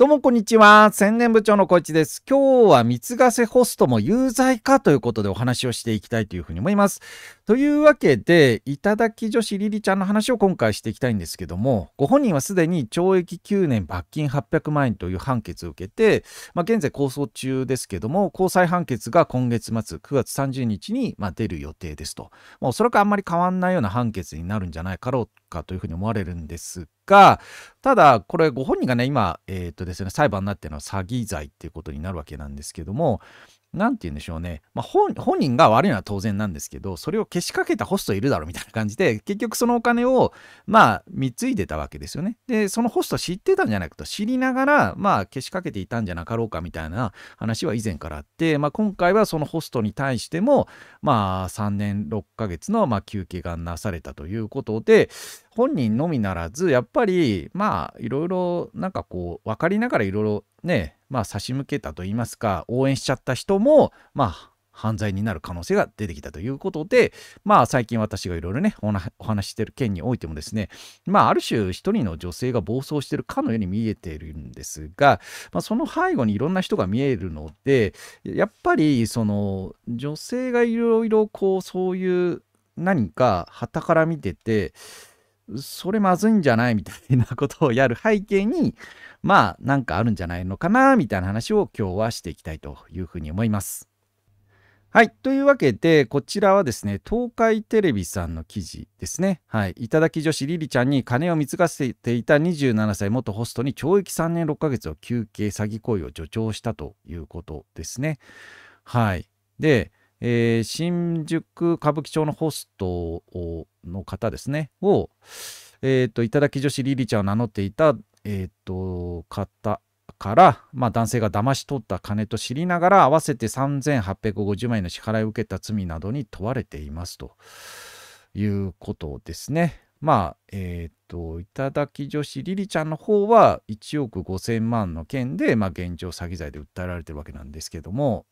どうもこんにちは。宣伝部長の小市です。今日は三ヶ瀬ホストも有罪かということでお話をしていきたいというふうに思います。というわけで、いただき女子りりちゃんの話を今回していきたいんですけども、ご本人はすでに懲役9年罰金800万円という判決を受けて、まあ、現在構想中ですけども、高裁判決が今月末9月30日にま出る予定ですと。まあ、おそらくあんまり変わんないような判決になるんじゃないかろうかというふうに思われるんですが、ただ、これご本人がね、今、えっ、ー、とですね、裁判になってるのは詐欺罪っていうことになるわけなんですけども、何て言うんでしょうね、まあ本、本人が悪いのは当然なんですけどそれをけしかけたホストいるだろうみたいな感じで結局そのお金をまあ貢いでたわけですよねでそのホスト知ってたんじゃなくて知りながらまあけしかけていたんじゃなかろうかみたいな話は以前からあって、まあ、今回はそのホストに対してもまあ3年6ヶ月のまあ休憩がなされたということで本人のみならずやっぱりまあいろいろなんかこう分かりながらいろいろねまあ、差し向けたといいますか応援しちゃった人も、まあ、犯罪になる可能性が出てきたということで、まあ最近私がいろいろね、お話ししてる件においてもですね、まあある種一人の女性が暴走してるかのように見えているんですが、まあ、その背後にいろんな人が見えるので、やっぱりその女性がいろいろこうそういう何か旗から見てて、それまずいんじゃないみたいなことをやる背景に、まあ、なんかあるんじゃないのかな、みたいな話を今日はしていきたいというふうに思います。はい。というわけで、こちらはですね、東海テレビさんの記事ですね。はい。頂き女子りりちゃんに金を貢がせていた27歳元ホストに懲役3年6ヶ月を求刑詐欺行為を助長したということですね。はい。で、えー、新宿歌舞伎町のホストの方ですね、を、えー、と、頂き女子リリちゃんを名乗っていた、えー、と、方から、まあ、男性が騙し取った金と知りながら、合わせて3850万円の支払いを受けた罪などに問われていますということですね。まあ、えっ、ー、と、頂き女子リリちゃんの方は1億5000万の件で、まあ、現状詐欺罪で訴えられてるわけなんですけども、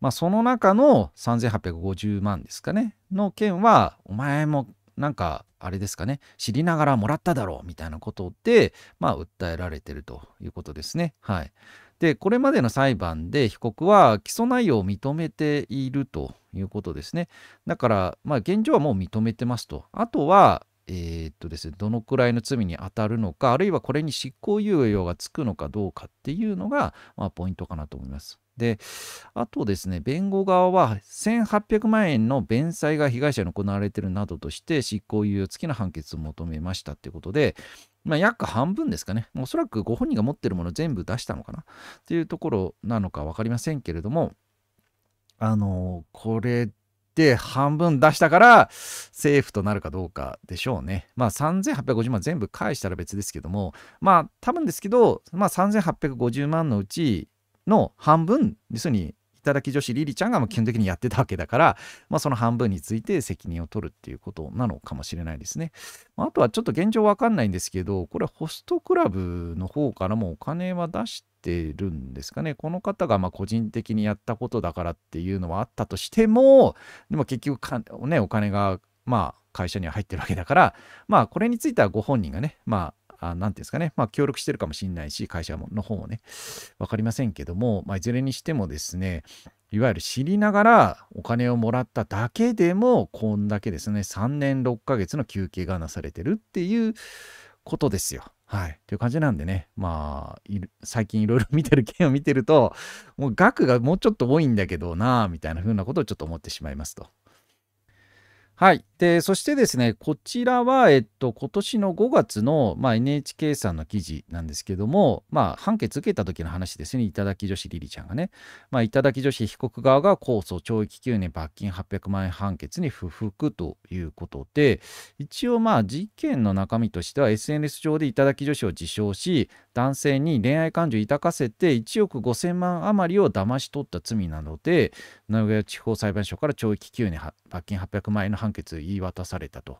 まあ、その中の3850万ですかねの件はお前もなんかあれですかね知りながらもらっただろうみたいなことで、まあ、訴えられてるということですね。はい、でこれまでの裁判で被告は起訴内容を認めているということですね。だから、まあ、現状はもう認めてますと。あとはえー、っとですね、どのくらいの罪に当たるのか、あるいはこれに執行猶予がつくのかどうかっていうのが、まあ、ポイントかなと思います。で、あとですね、弁護側は1800万円の弁済が被害者に行われているなどとして執行猶予付きの判決を求めましたということで、まあ、約半分ですかね。おそらくご本人が持っているもの全部出したのかなというところなのか分かりませんけれども、あのこれで半分出したからセーフとなるかどうかでしょうね。まあ3850万全部返したら別ですけども、まあ多分ですけど、まあ3850万のうちの半分要するに頂き女子リリちゃんが基本的にやってたわけだから、まあ、その半分について責任を取るっていうことなのかもしれないですね。あとはちょっと現状わかんないんですけどこれホストクラブの方からもお金は出してるんですかねこの方がま個人的にやったことだからっていうのはあったとしてもでも結局か、ね、お金がまあ会社には入ってるわけだからまあこれについてはご本人がねまああて言うんですかね、まあ、協力してるかもしれないし、会社の方もね、わかりませんけども、まあ、いずれにしてもですね、いわゆる知りながらお金をもらっただけでも、こんだけですね、3年6ヶ月の休憩がなされてるっていうことですよ。はい。という感じなんでね、まあ、最近いろいろ見てる件を見てると、もう額がもうちょっと多いんだけどな、みたいな風なことをちょっと思ってしまいますと。はい。で、そしてですね、こちらは、えっと、今年の5月の、まあ、NHK さんの記事なんですけども、まあ、判決受けた時の話ですね、頂き女子りりちゃんがね、まあ、頂き女子被告側が控訴、懲役9年、罰金800万円判決に不服ということで、一応、まあ、事件の中身としては、SNS 上で頂き女子を自称し、男性に恋愛感情を抱かせて1億5000万余りを騙し取った罪なので名古屋地方裁判所から懲役9年罰金800万円の判決言い渡されたと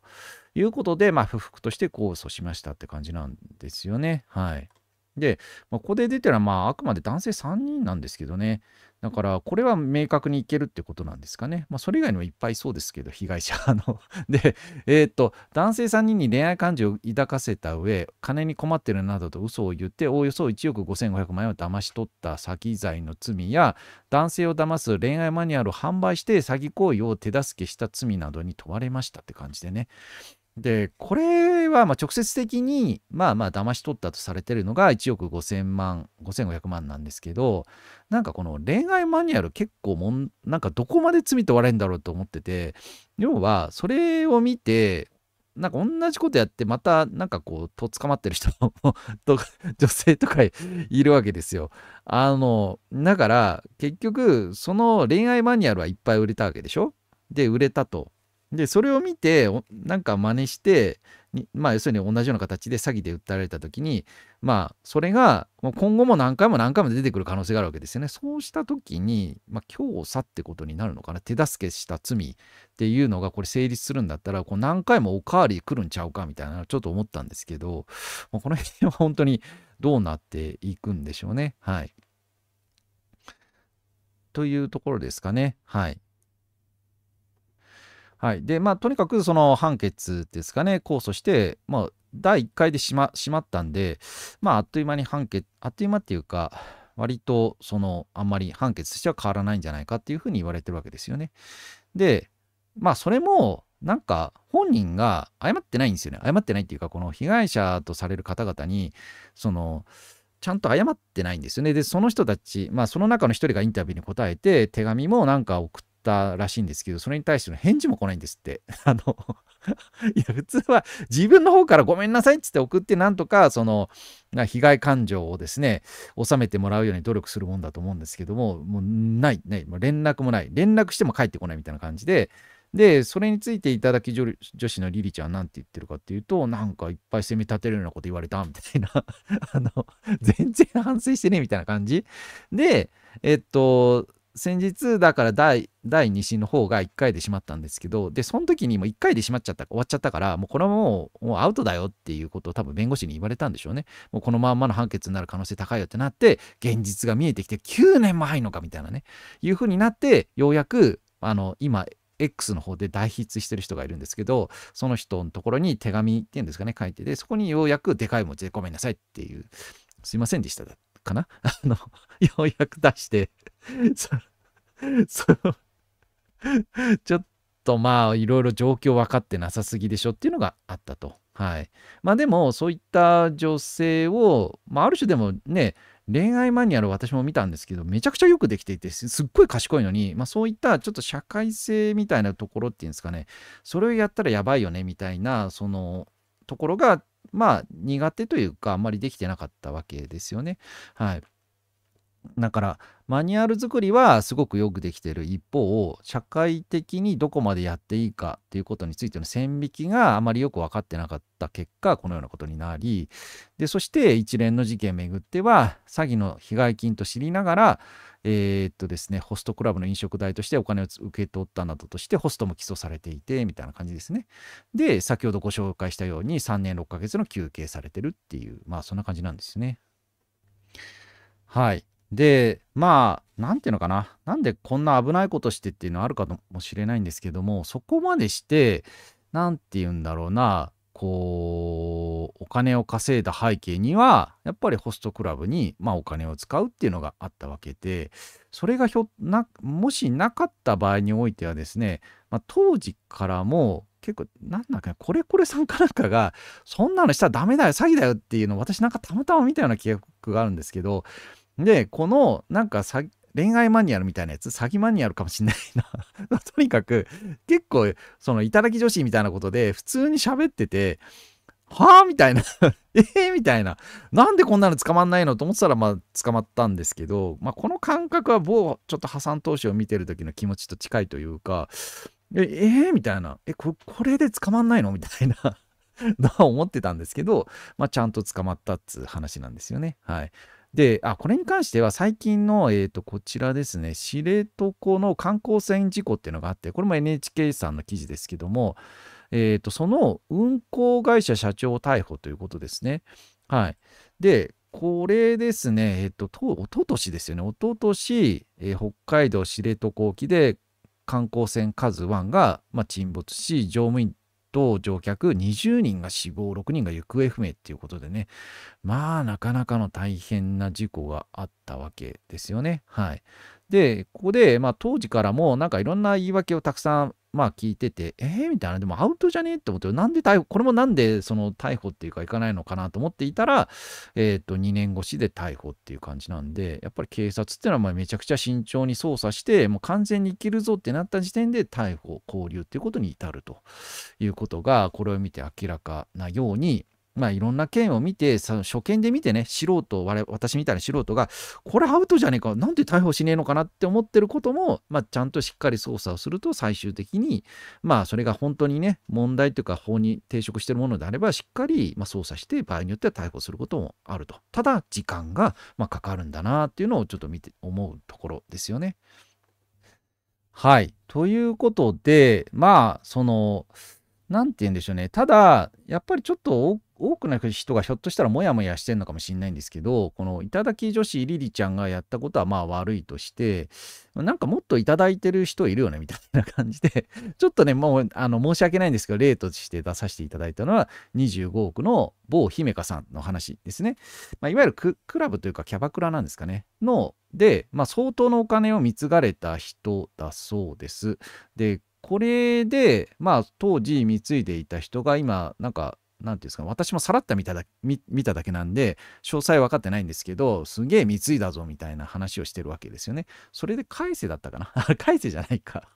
いうことで、まあ、不服として控訴しましたって感じなんですよね。はい、で、まあ、ここで出てるのは、まあ、あくまで男性3人なんですけどね、だからこれは明確にいけるってことなんですかね。まあ、それ以外にもいっぱいそうですけど被害者の で、えー、っと男性3人に恋愛感情を抱かせた上金に困ってるなどと嘘を言っておおよそ1億5500万円を騙し取った詐欺罪の罪や男性を騙す恋愛マニュアルを販売して詐欺行為を手助けした罪などに問われましたって感じでね。で、これはま直接的に、まあまあ騙し取ったとされてるのが1億5000万、5500万なんですけど、なんかこの恋愛マニュアル結構もん、なんかどこまで罪と悪いんだろうと思ってて、要はそれを見て、なんか同じことやってまたなんかこうと捕まってる人 か女性とかいるわけですよ。あの、だから結局その恋愛マニュアルはいっぱい売れたわけでしょで、売れたと。でそれを見てなんか真似してまあ要するに同じような形で詐欺で訴えられた時にまあそれが今後も何回も何回も出てくる可能性があるわけですよね。そうした時に、まあ、強さってことになるのかな手助けした罪っていうのがこれ成立するんだったらこう何回もおかわり来るんちゃうかみたいなちょっと思ったんですけど、まあ、この辺は本当にどうなっていくんでしょうね。はい。というところですかね。はい。はい。で、まあ、とにかくその判決ですかね、控訴して、まあ、第1回でしましまったんで、まあ、あっという間に判決、あっという間っていうか、割と、その、あんまり判決としては変わらないんじゃないかっていうふうに言われてるわけですよね。で、まあ、それも、なんか、本人が謝ってないんですよね。謝ってないっていうか、この被害者とされる方々に、その、ちゃんと謝ってないんですよね。で、その人たち、まあ、その中の一人がインタビューに答えて、手紙もなんか送っったらしいんですけど、それに対しての返事も来ないんですって。あの いや、普通は自分の方からごめんなさいっつって送って、なんとか、その、被害感情をですね、収めてもらうように努力するもんだと思うんですけども、もうない、ない、連絡もない、連絡しても帰ってこないみたいな感じで、で、それについていただき女子のリリちゃんなんて言ってるかっていうと、なんかいっぱい責め立てるようなこと言われたみたいな あの、全然反省してねみたいな感じ。で、えっと、先日だから第第2審の方が1回でしまったんですけどでその時にもう1回でしまっちゃった終わっちゃったからもうこれはもうもうアウトだよっていうことを多分弁護士に言われたんでしょうねもうこのまんまの判決になる可能性高いよってなって現実が見えてきて9年も入るのかみたいなねいうふうになってようやくあの今 X の方で代筆してる人がいるんですけど、その人のところに手紙っていうんですかね、書いてて、そこにようやくでかい文字でごめんなさいっていう、すいませんでしたかな あの、ようやく出して ちょっとまあ、いろいろ状況分かってなさすぎでしょっていうのがあったと。はい。まあでも、そういった女性を、まあある種でもね、恋愛マニュアルを私も見たんですけど、めちゃくちゃよくできていて、すっごい賢いのに、まあそういったちょっと社会性みたいなところっていうんですかね、それをやったらやばいよねみたいな、そのところが、まあ苦手というか、あんまりできてなかったわけですよね。はい。だからマニュアル作りはすごくよくできている一方社会的にどこまでやっていいかっていうことについての線引きがあまりよく分かってなかった結果このようなことになりでそして一連の事件をぐっては詐欺の被害金と知りながらえー、っとですねホストクラブの飲食代としてお金を受け取ったなどとしてホストも起訴されていてみたいな感じですねで先ほどご紹介したように3年6ヶ月の休刑されてるっていうまあそんな感じなんですねはいで、まあ、なんていうのかな。なんでこんな危ないことしてっていうのはあるかもしれないんですけども、そこまでして、なんて言うんだろうな、こう、お金を稼いだ背景には、やっぱりホストクラブに、まあ、お金を使うっていうのがあったわけで、それがひょな、もしなかった場合においてはですね、まあ、当時からも、結構、なんだかこれこれさんかなんかが、そんなのしたらダメだよ、詐欺だよっていうのを私なんかたまたま見たような記憶があるんですけど、で、この、なんか恋愛マニュアルみたいなやつ、詐欺マニュアルかもしんないな とにかく、結構、その、頂き女子みたいなことで、普通に喋ってて、はあみたいな ええみたいな。なんでこんなの捕まんないのと思ってたら、まあ、捕まったんですけど、まあ、この感覚は某、ちょっと破産投資を見てる時の気持ちと近いというか、え、えー、みたいな。え、ここれで捕まんないのみたい な思ってたんですけど、まあ、ちゃんと捕まったっつう話なんですよね。はい。で、あ、これに関しては最近の、えっ、ー、と、こちらですね、知床の観光船事故っていうのがあって、これも NHK さんの記事ですけども、えっ、ー、と、その運航会社社長逮捕ということですね。はい。で、これですね、えっ、ー、と、おととしですよね、おととし、えー、北海道知床沖で観光船カズワンが、まあ、沈没し、乗務員と乗客20人が死亡、6人が行方不明っていうことでね、まあなかなかの大変な事故があったわけですよね。はい。で、ここで、まあ当時からもなんかいろんな言い訳をたくさんまあ聞いてて、えー、みたいな、でもアウトじゃねえって思って、なんで逮捕、これもなんでその逮捕っていうか行かないのかなと思っていたら、えっ、ー、と、2年越しで逮捕っていう感じなんで、やっぱり警察っていうのはまあめちゃくちゃ慎重に捜査して、もう完全に生きるぞってなった時点で逮捕、拘留っていうことに至るということが、これを見て明らかなように、まあ、いろんな件を見て、その初見で見てね、素人、我私みたいな素人が、これアウトじゃねえか、なんで逮捕しねえのかなって思ってることも、まあ、ちゃんとしっかり捜査をすると、最終的に、まあ、それが本当にね、問題というか、法に抵触してるものであれば、しっかり、まあ、捜査して、場合によっては逮捕することもあると。ただ、時間が、まあ、かかるんだなっていうのを、ちょっと見て、思うところですよね。はい。ということで、まあ、その、何て言うんでしょうね。ただ、やっぱりちょっと多くの人がひょっとしたらモヤモヤしてるのかもしれないんですけど、この頂き女子リリちゃんがやったことはまあ悪いとして、なんかもっと頂いてる人いるよねみたいな感じで、ちょっとね、もうあの申し訳ないんですけど、例として出させていただいたのは25億の某姫香さんの話ですね。まあ、いわゆるクラブというかキャバクラなんですかね。の、で、まあ、相当のお金を貢がれた人だそうです。で、これで、まあ、当時貢いでいた人が今、なんか、何て言うんですか私もさらった見ただ見ただけなんで詳細分かってないんですけどすげえ貢いだぞみたいな話をしてるわけですよね。それで返せだったかなあれ改じゃないか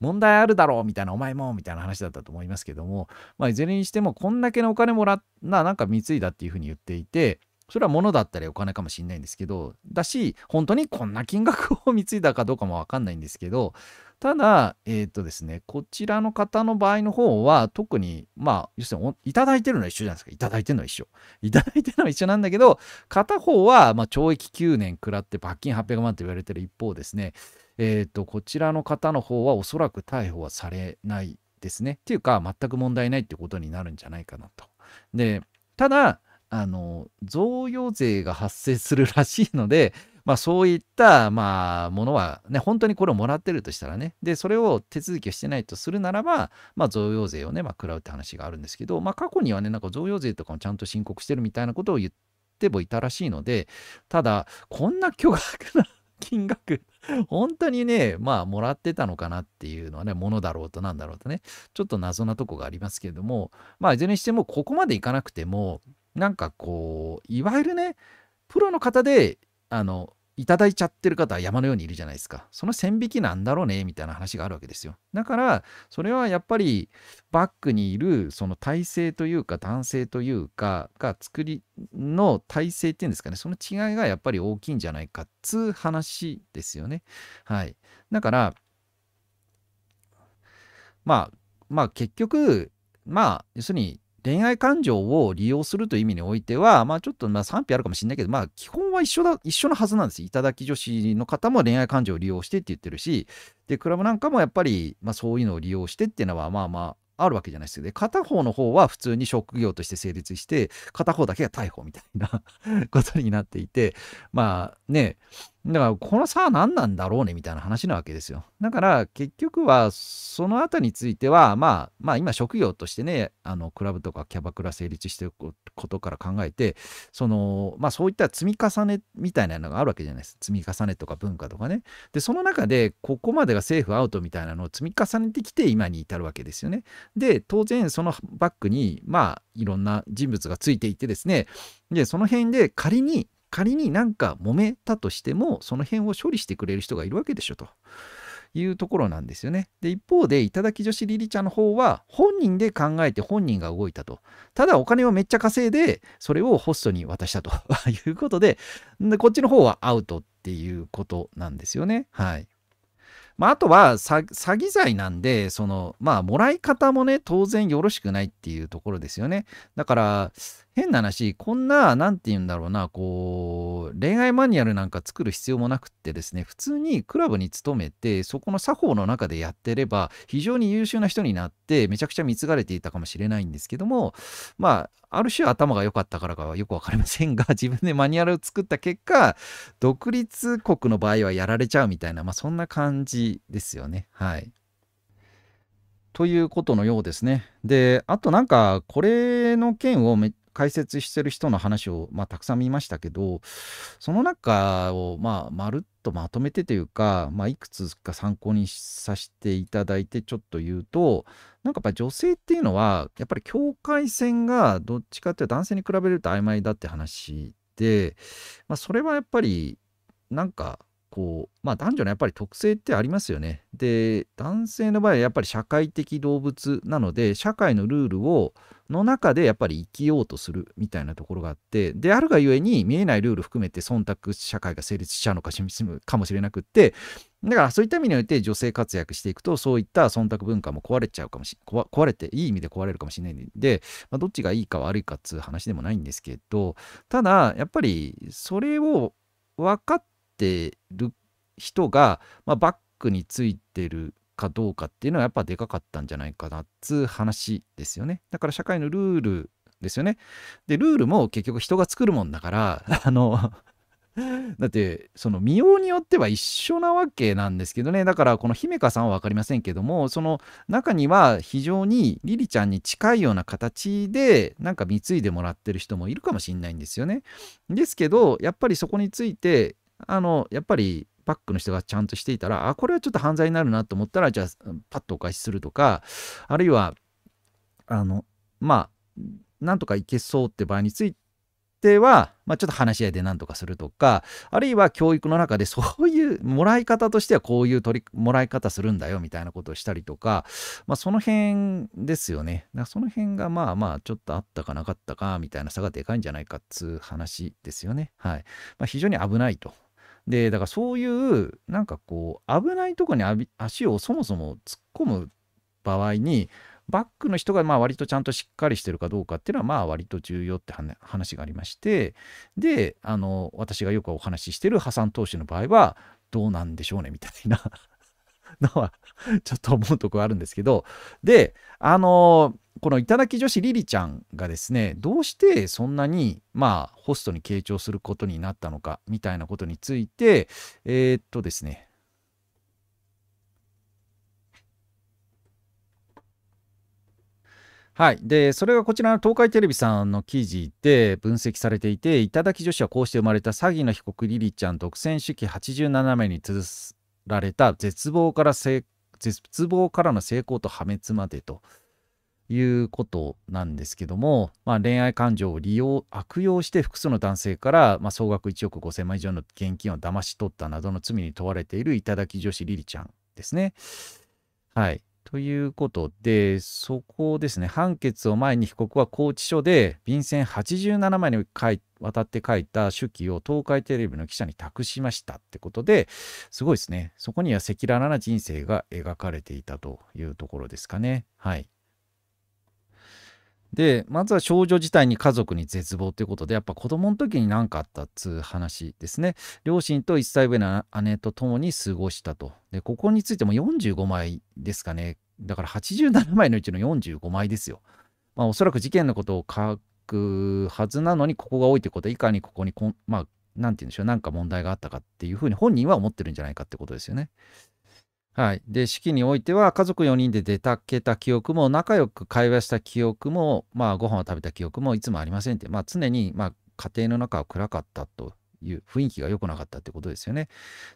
問題あるだろうみたいなお前もみたいな話だったと思いますけども、まあ、いずれにしてもこんだけのお金もらななんか貢いだっていうふうに言っていてそれは物だったりお金かもしれないんですけどだし本当にこんな金額を貢いだかどうかも分かんないんですけどただ、えっ、ー、とですね、こちらの方の場合の方は、特に、まあ、要するに、いただいてるのは一緒じゃないですか。いただいてるのは一緒。いただいてるのは一緒なんだけど、片方は、まあ、懲役9年食らって罰金800万と言われてる一方ですね、えっ、ー、と、こちらの方の方は、おそらく逮捕はされないですね。っていうか、全く問題ないってことになるんじゃないかなと。で、ただ、あの、贈与税が発生するらしいので、まあ、そういった、まあ、ものは、ね、本当にこれをもらってるとしたらね、で、それを手続きをしてないとするならば、まあ、贈与税をね、まあ、食らうって話があるんですけど、まあ、過去にはね、なんか贈与税とかもちゃんと申告してるみたいなことを言ってもいたらしいので、ただ、こんな巨額な金額、本当にね、まあ、もらってたのかなっていうのはね、ものだろうとなんだろうとね、ちょっと謎なとこがありますけれども、まあ、いずれにしても、ここまでいかなくても、なんかこう、いわゆるね、プロの方であの、いただいちゃってる方は山のようにいるじゃないですか。その線引きなんだろうね、みたいな話があるわけですよ。だから、それはやっぱり、バックにいる、その体制というか、男性というか、が作りの体制っていうんですかね、その違いがやっぱり大きいんじゃないか、つう話ですよね。はい。だから、まあ、まあ結局、まあ、要するに、恋愛感情を利用するという意味においては、まあちょっとまあ賛否あるかもしれないけど、まあ基本は一緒だ、一緒のはずなんです。頂き女子の方も恋愛感情を利用してって言ってるし、で、クラブなんかもやっぱり、まあそういうのを利用してっていうのは、まあまああるわけじゃないですけど、ね、片方の方は普通に職業として成立して、片方だけが逮捕みたいな ことになっていて、まあね、だからこの差は何なんだろうねみたいな話なわけですよ。だから結局はそのあたりについてはまあまあ今職業としてねあのクラブとかキャバクラ成立してることから考えてそのまあそういった積み重ねみたいなのがあるわけじゃないです。積み重ねとか文化とかね。でその中でここまでがセーフアウトみたいなのを積み重ねてきて今に至るわけですよね。で当然そのバックにまあいろんな人物がついていてですねでその辺で仮に仮になんか揉めたとしてもその辺を処理してくれる人がいるわけでしょというところなんですよね。で一方で頂き女子リリちゃんの方は本人で考えて本人が動いたとただお金をめっちゃ稼いでそれをホストに渡したと いうことででこっちの方はアウトっていうことなんですよね。はい、まあ、あとは詐欺罪なんで、その、まあ、もらい方もね、当然よろしくないっていうところですよね。だから、変な話、こんな、なんて言うんだろうな、こう、恋愛マニュアルなんか作る必要もなくってですね、普通にクラブに勤めて、そこの作法の中でやってれば、非常に優秀な人になって、めちゃくちゃ貢がれていたかもしれないんですけども、まあ、ある種頭が良かったからかはよくわかりませんが、自分でマニュアルを作った結果、独立国の場合はやられちゃうみたいな、まあ、そんな感じですよね。はい。ということのようですね。で、あとなんか、これの件をめ解説してる人の話を、まあ、たくさん見ましたけどその中を、まあ、まるっとまとめてというか、まあ、いくつか参考にさせていただいてちょっと言うとなんかやっぱ女性っていうのはやっぱり境界線がどっちかっていうと男性に比べると曖昧だって話で、まあ、それはやっぱりなんかこう、まあ男女のやっぱり特性ってありますよね。で、男性の場合はやっぱり社会的動物なので、社会のルールを、の中でやっぱり生きようとするみたいなところがあって、であるがゆえに見えないルール含めて忖度社会が成立しちゃうのかかもしれなくって、だからそういった意味において女性活躍していくと、そういった忖度文化も壊れちゃうかもし、壊れて、いい意味で壊れるかもしれないんで、まあ、どっちがいいか悪いかっつう話でもないんですけど、ただ、やっぱりそれを分かっってる人が、まあ、バックについてるかどうかっていうのはやっぱでかかったんじゃないかなっつう話ですよね。だから社会のルールですよね。でルールも結局人が作るもんだから あの だってその見ようによっては一緒なわけなんですけどねだからこの姫香さんは分かりませんけどもその中には非常にリリちゃんに近いような形でなんか貢いでもらってる人もいるかもしんないんですよね。ですけどやっぱりそこについてあのやっぱりパックの人がちゃんとしていたらあこれはちょっと犯罪になるなと思ったらじゃあパッとお返しするとかあるいはあのまあなんとかいけそうって場合については、まあ、ちょっと話し合いで何とかするとか、あるいは教育の中で そういう、もらい方としてはこういう取り、もらい方するんだよみたいなことをしたりとか、まあ、その辺ですよね。だからその辺がまあまあ、ちょっとあったかなかったかみたいな差がでかいんじゃないかっつう話ですよね。はい。まあ、非常に危ないとでだからそういうなんかこう危ないとこに足をそもそも突っ込む場合にバックの人がまあ割とちゃんとしっかりしてるかどうかっていうのはまあ割と重要って話がありましてであの私がよくお話ししてる破産投資の場合はどうなんでしょうねみたいなのはちょっと思うとこあるんですけどであのこの頂き女子リリちゃんがですねどうしてそんなにまあホストに傾聴することになったのかみたいなことについてえー、っとですねはい。で、それがこちらの東海テレビさんの記事で分析されていて、頂き女子はこうして生まれた詐欺の被告リリちゃん独占主義87名にづられた絶望から絶望からの成功と破滅までと。いうことなんですけども、まあ、恋愛感情を利用悪用して複数の男性から、まあ、総額1億5000万以上の現金を騙し取ったなどの罪に問われている頂き女子りりちゃんですね。はいということで、そこですね、判決を前に被告は拘置所で、便箋87枚にわたって書いた手記を東海テレビの記者に託しましたってことで、すごいですね、そこには赤裸々な人生が描かれていたというところですかね。はい。でまずは少女自体に家族に絶望ということでやっぱ子供の時に何かあったっつう話ですね両親と1歳上の姉と共に過ごしたとでここについても45枚ですかねだから87枚のうちの45枚ですよ、まあ、おそらく事件のことを書くはずなのにここが多いということはいかにここにこんまあ何て言うんでしょう何か問題があったかっていうふうに本人は思ってるんじゃないかってことですよねはい、で式においては家族4人で出かけた記憶も仲良く会話した記憶も、まあ、ご飯を食べた記憶もいつもありませんって、まあ、常に、まあ、家庭の中は暗かったという雰囲気が良くなかったってことですよね。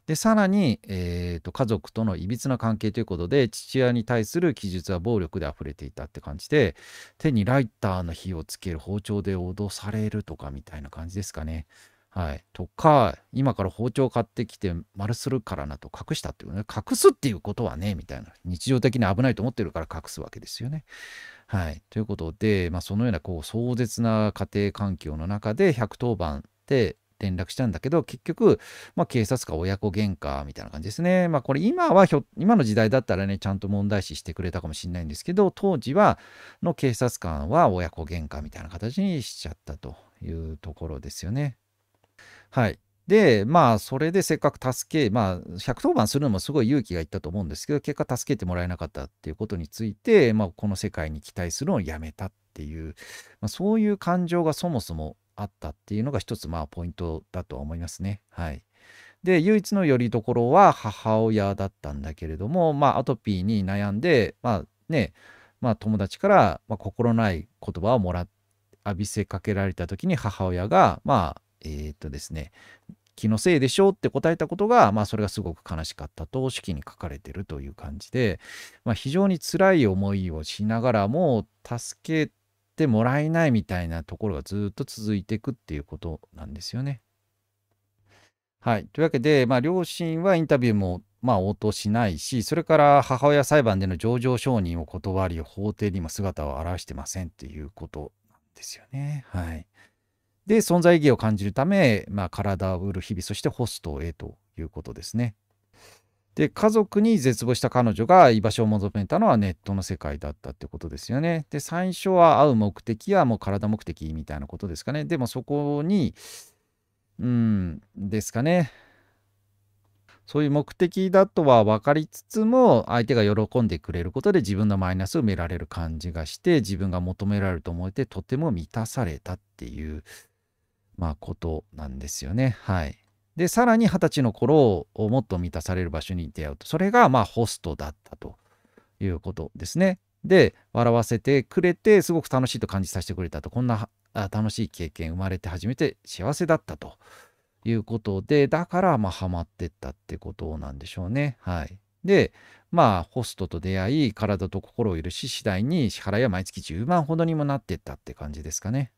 でさらに、えーと、家族とのいびつな関係ということで父親に対する記述は暴力で溢れていたって感じで手にライターの火をつける包丁で脅されるとかみたいな感じですかね。はい、とか今から包丁買ってきて丸するからなと隠したっていうね隠すっていうことはねみたいな日常的に危ないと思ってるから隠すわけですよね。はい、ということで、まあ、そのようなこう壮絶な家庭環境の中で110番で連絡したんだけど結局、まあ、警察か親子喧嘩みたいな感じですね。まあこれ今は今の時代だったらねちゃんと問題視してくれたかもしれないんですけど当時はの警察官は親子喧嘩みたいな形にしちゃったというところですよね。はい。で、まあ、それでせっかく助け、まあ、110番するのもすごい勇気がいったと思うんですけど、結果助けてもらえなかったっていうことについて、まあ、この世界に期待するのをやめたっていう、まあ、そういう感情がそもそもあったっていうのが一つ、まあ、ポイントだとは思いますね。はい。で、唯一の拠り所は母親だったんだけれども、まあ、アトピーに悩んで、まあ、ね、まあ、友達から、まあ、心ない言葉をもらっ浴びせかけられた時に母親が、まあ、えー、っとですね、気のせいでしょうって答えたことが、まあ、それがすごく悲しかったと式に書かれてるという感じで、まあ、非常に辛い思いをしながらも助けてもらえないみたいなところがずっと続いていくっていうことなんですよね。はい、というわけで、まあ、両親はインタビューもまあ応答しないしそれから母親裁判での情状承認を断り法廷にも姿を現してませんっていうことなんですよね。はい、で、存在意義を感じるため、まあ、体を売る日々、そしてホストへということですね。で、家族に絶望した彼女が居場所を求めたのはネットの世界だったってことですよね。で、最初は会う目的はもう体目的みたいなことですかね。でもそこに、うん、ですかね。そういう目的だとは分かりつつも相手が喜んでくれることで自分のマイナスを埋められる感じがして自分が求められると思えてとても満たされたっていうまあ、ことなんですよね。はい。で、さらに二十歳の頃をもっと満たされる場所に出会うと、それがまあホストだったということですね。で、笑わせてくれて、すごく楽しいと感じさせてくれたと、こんな楽しい経験生まれて初めて幸せだったということで、だからまあハマってったってことなんでしょうね。はい。で、まあ、ホストと出会い、体と心を許し、次第に支払いは毎月10万ほどにもなってったって感じですかね。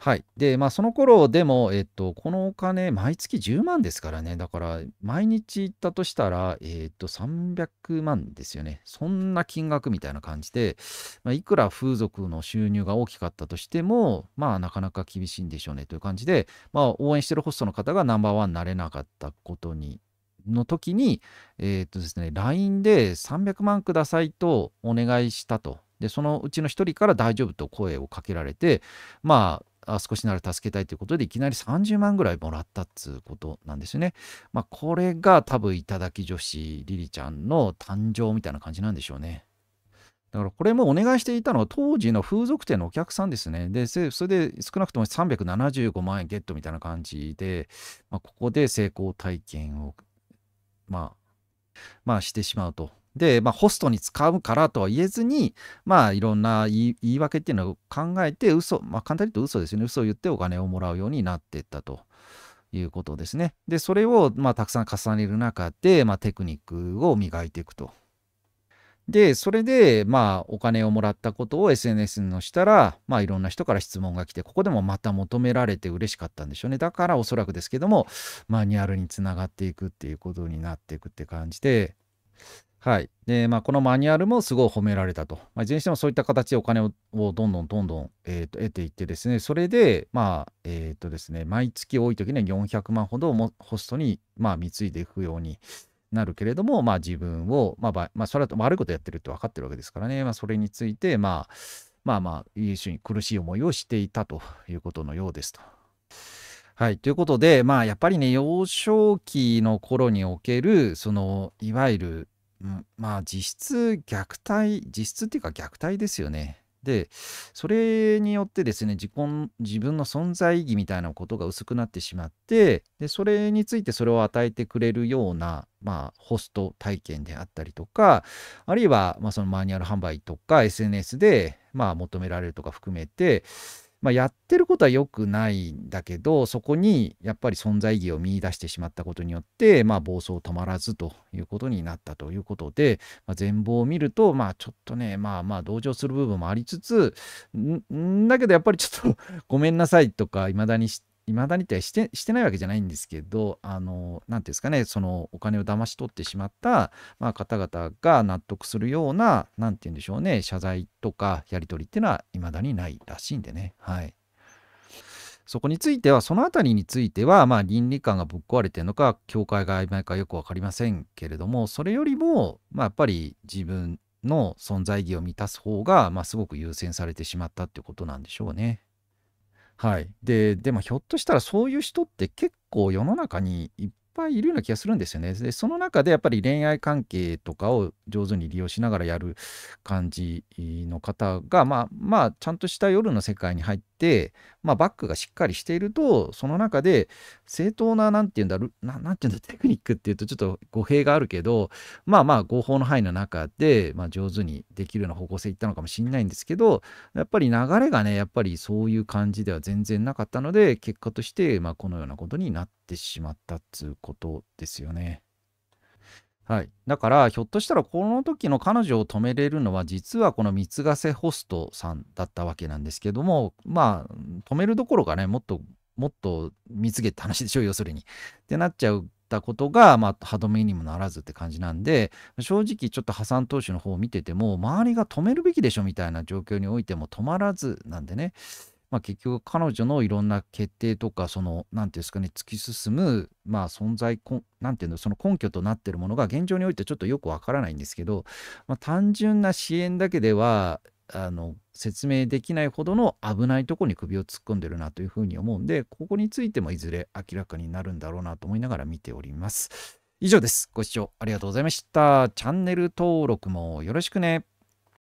はい。で、まあ、その頃でも、えっと、このお金、毎月10万ですからね。だから、毎日行ったとしたら、えっと、300万ですよね。そんな金額みたいな感じで、まあ、いくら風俗の収入が大きかったとしても、まあ、なかなか厳しいんでしょうねという感じで、まあ、応援してるホストの方がナンバーワンになれなかったことに、の時に、えっとですね、LINE で300万くださいとお願いしたと。で、そのうちの1人から大丈夫と声をかけられて、まあ、あ少しなら助けたいということでいきなり30万ぐらいもらったっつうことなんですよね。まあ、これが多分頂き女子リリちゃんの誕生みたいな感じなんでしょうね。だからこれもお願いしていたのは当時の風俗店のお客さんですね。で、それで少なくとも375万円ゲットみたいな感じで、まあ、ここで成功体験を、まあ、まあしてしまうと。で、まあ、ホストに使うからとは言えずに、まあ、いろんな言い訳っていうのを考えて、嘘、まあ、簡単に言うと嘘ですよね。嘘を言ってお金をもらうようになっていったと。いうことですね。で、それを、まあ、たくさん重ねる中で、まあ、テクニックを磨いていくと。で、それで、まあ、お金をもらったことを SNS にしたら、まあ、いろんな人から質問が来て、ここでもまた求められて嬉しかったんでしょうね。だから、おそらくですけども、マニュアルにつながっていくっていうことになっていくって感じで、はいでまあ、このマニュアルもすごい褒められたと、まあ、いずれにしてもそういった形でお金をどんどんどんどん、えー、と得ていってですね、それで、まあえーとですね、毎月多い時には400万ほどもホストに、まあ、貢いでいくようになるけれども、まあ、自分を、まあまあ、それは悪いことやってるって分かってるわけですからね、まあ、それについて、まあ、まあまあ、一種に苦しい思いをしていたということのようですと。はい。ということで、まあ、やっぱりね、幼少期の頃における、その、いわゆる、うん、まあ実質虐待実質っていうか虐待ですよね。でそれによってですね自分の存在意義みたいなことが薄くなってしまってでそれについてそれを与えてくれるような、まあ、ホスト体験であったりとかあるいは、まあ、そのマニュアル販売とか SNS で、まあ、求められるとか含めてまあ、やってることは良くないんだけどそこにやっぱり存在意義を見出してしまったことによって、まあ、暴走止まらずということになったということで、まあ、全貌を見ると、まあ、ちょっとねまあまあ同情する部分もありつつんだけどやっぱりちょっとごめんなさいとかいまだにし未だにってしてしてないわけじゃないんですけどあの何ていうんですかねそのお金を騙し取ってしまった、まあ、方々が納得するような何て言うんでしょうね謝罪とかやり取りっていうのはいまだにないらしいんでねはい。そこについては、そのあたりについては、まあ、倫理観がぶっ壊れてるのか、教会が曖昧かよく分かりませんけれども、それよりも、まあ、やっぱり自分の存在意義を満たす方が、まあ、すごく優先されてしまったってことなんでしょうね。はい、ででもひょっとしたらそういう人って結構世の中にいっぱいいるような気がするんですよね。でその中でやっぱり恋愛関係とかを上手に利用しながらやる感じの方がまあまあちゃんとした夜の世界に入って、まあ、バックがしっかりしていると、その中で正当な、なんていうんだ、ななんていうんだ、テクニックっていうとちょっと語弊があるけど、まあまあ合法の範囲の中で、まあ、上手にできるような方向性いったのかもしれないんですけど、やっぱり流れがね、やっぱりそういう感じでは全然なかったので、結果として、まあ、このようなことになってしまったっつうことですよね。はい、だからひょっとしたらこの時の彼女を止めれるのは実はこの三ヶ瀬ホストさんだったわけなんですけどもまあ止めるどころかねもっともっと見げって話でしょう要するに。ってなっちゃうたことが、まあ、歯止めにもならずって感じなんで、正直ちょっと破産投手の方を見てても、周りが止めるべきでしょみたいな状況においても止まらずなんでね、まあ、結局彼女のいろんな決定とかその何ていうんですかね突き進む、まあ、存在何ていうのその根拠となってるものが現状においてちょっとよくわからないんですけど、まあ、単純な支援だけではあの説明できないほどの危ないとこに首を突っ込んでるなというふうに思うんでここについてもいずれ明らかになるんだろうなと思いながら見ております。以上です。ご視聴ありがとうございました。チャンネル登録もよろしくね。